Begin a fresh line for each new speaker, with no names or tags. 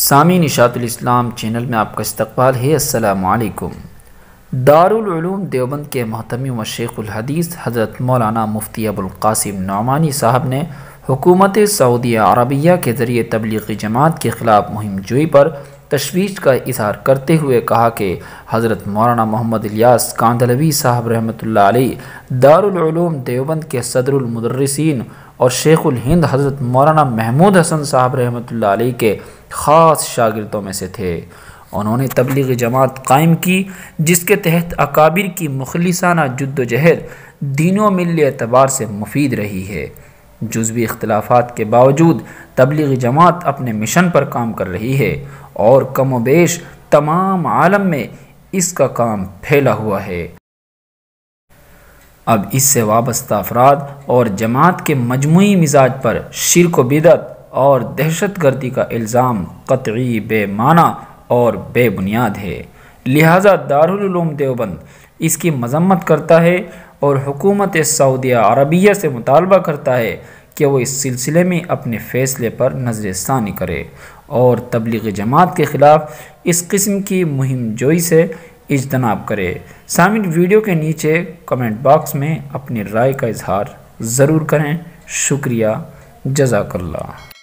सामी निशातलाम channel में आपका इस्तकबाल है असलकुम दारूम देवबंद के महतमी व हदीस हज़रत मौलाना मुफ्ती अबुल्कासिम नौमानी साहब ने हुकूमत सऊदी अरबिया के ज़रिए तबलीगी जमात के ख़िलाफ़ मुहिम जोई पर तशवीश का इजहार करते हुए कहा कि हज़रत मौलाना मोहम्मद इलियास कांदलवी साहब रहमत दारूम देवबंद के सदरमदरसिन और शेखुल हिंद हज़रत मौलाना महमूद हसन साहब रहमत के ख़ास शागिरदों में से थे उन्होंने तबलीग जमात कायम की जिसके तहत अकाबिर की मुखलिसाना जद्दोजहद दिनों मिल एतबार से मुफीद रही है जुजवी अख्तलाफा के बावजूद तबलीगी जमात अपने मिशन पर काम कर रही है और कम वेश तमाम आलम में इसका काम फैला हुआ है अब इससे वाबस्ता अफराद और जमात के मजमू मिजाज पर शिरक बिदत और दहशत गर्दी का इल्ज़ाम कतई बेमाना और बेबुनियाद है लिहाजा दारुलूम देवबंद इसकी मजम्मत करता है और हुकूमत सऊदी अरबिया से मुतालबा करता है कि वो इस सिलसिले में अपने फ़ैसले पर नजर षानी करे और तबलीग जमात के ख़िलाफ़ इस किस्म की मुहिम जोई से इजतनाब करे शामिल वीडियो के नीचे कमेंट बॉक्स में अपनी राय का इजहार ज़रूर करें शुक्रिया जजाकल्ला